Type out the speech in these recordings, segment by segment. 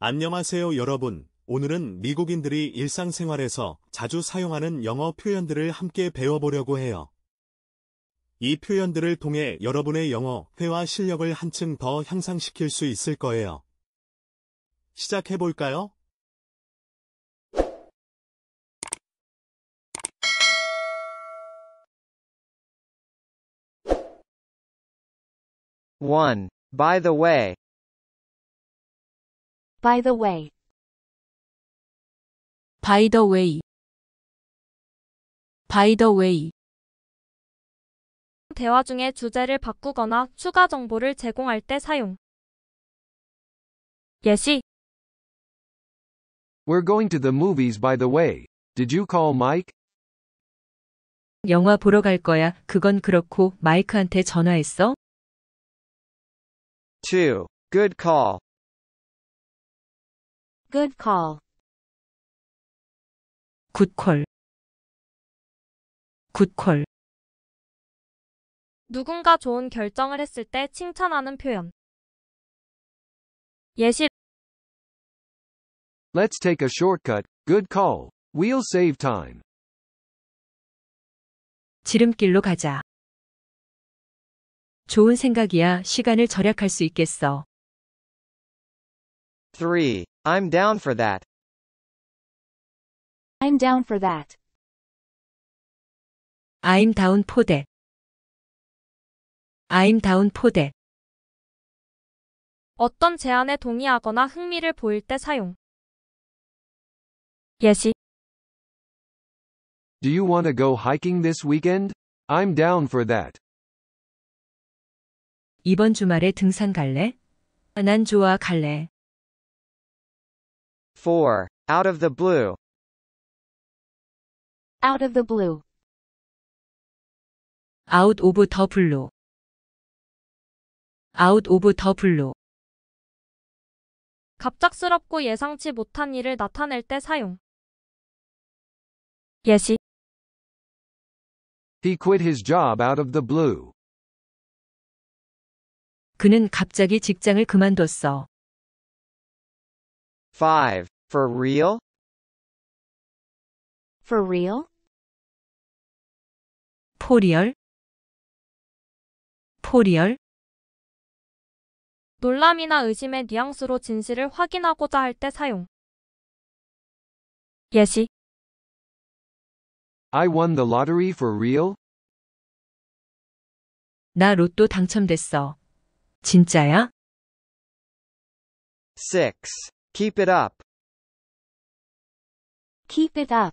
안녕하세요 여러분. 오늘은 미국인들이 일상생활에서 자주 사용하는 영어 표현들을 함께 배워보려고 해요. 이 표현들을 통해 여러분의 영어 회화 실력을 한층 더 향상시킬 수 있을 거예요. 시작해볼까요? o By the way, By the way. By the way. By the way. 대화 중에 주제를 바꾸거나 추가 정보를 제공할 때 사용. 예시. We're going to the movies by the way. Did you call Mike? 영화 보러 갈 거야. 그건 그렇고 마이크한테 전화했어? 2. Good call. Good call. 굿콜. 굿콜. 누군가 좋은 결정을 했을 때 칭찬하는 표현. 예시 Let's take a shortcut. Good call. We'll save time. 지름길로 가자. 좋은 생각이야. 시간을 절약할 수 있겠어. 3. I'm down for that. I'm down for that. I'm down for that. i I'm down for that. 어떤 제안에 동의하거나 흥미를 보일 때 사용. Yes. Do you want to go hiking this weekend? I'm down for that. 이번 주말에 등산 갈래? 난 좋아 갈래. 4. Out of the blue Out of the blue Out of the blue Out of the blue 갑작스럽고 예상치 못한 일을 나타낼 때 사용 예시 He quit his job out of the blue. 그는 갑자기 직장을 그만뒀어. 5. For real? For real? 포리얼 포리얼 놀람이나 의심의 뉘앙스로 진실을 확인하고자 할 때 사용. 예시 I won the lottery for real? 나 로또 당첨됐어. 진짜야? 6. Keep it up. Keep it up.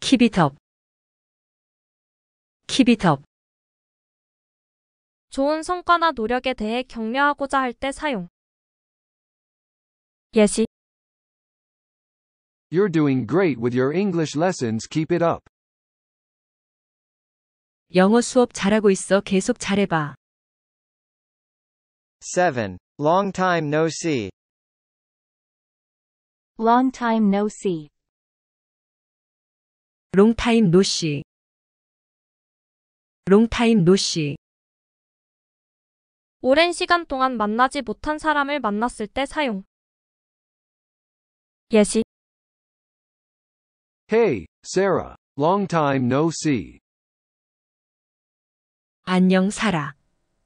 Keep it up. Keep it up. 좋은 성과나 노력에 대해 격려하고자 할 때 사용. 예시 You're doing great with your English lessons. Keep it up. 영어 수업 잘하고 있어. 계속 잘해봐. 7. Long time no see. Long time no see. Long time no see. Long time no see. 오랜 시간 동안 만나지 못한 사람을 만났을 때 사용. 예시. Hey, Sarah. Long time no see. 안녕, 사라.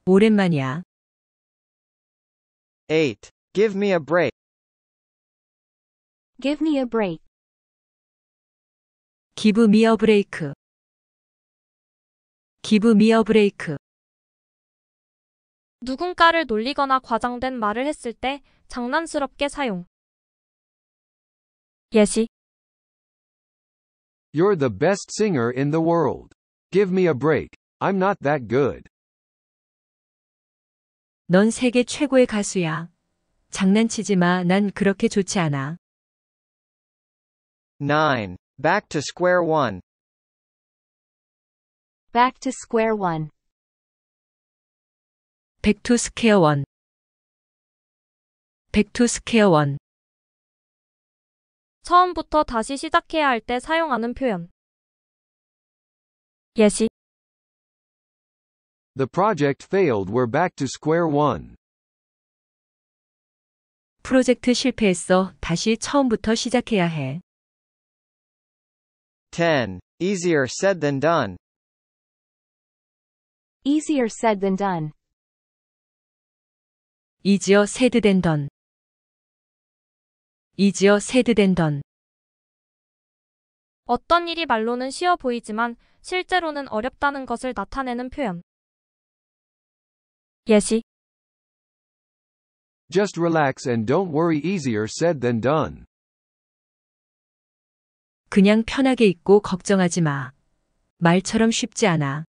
오랜만이야. 8. Give me a break. Give me a break. Give me a break. Give me a break. 누군가를 놀리거나 과장된 말을 했을 때 장난스럽게 사용. 예시 You're the best singer in the world. Give me a break. I'm not that good. 넌 세계 최고의 가수야. 장난치지 마. 난 그렇게 좋지 않아. 9. Back to square one. Back to square one. 백투 스퀘어 원. 백투 스퀘어 원. 처음부터 다시 시작해야 할 때 사용하는 표현. 예시 The project failed we're back to square one. 프로젝트 실패했어. 다시 처음부터 시작해야 해. 10. Easier said than done. Easier said than done. Easier said than done. Easier said than done. 어떤 일이 말로는 쉬워 보이지만 실제로는 어렵다는 것을 나타내는 표현. 예시 Just relax and don't worry easier said than done. 그냥 편하게 있고 걱정하지 마. 말처럼 쉽지 않아.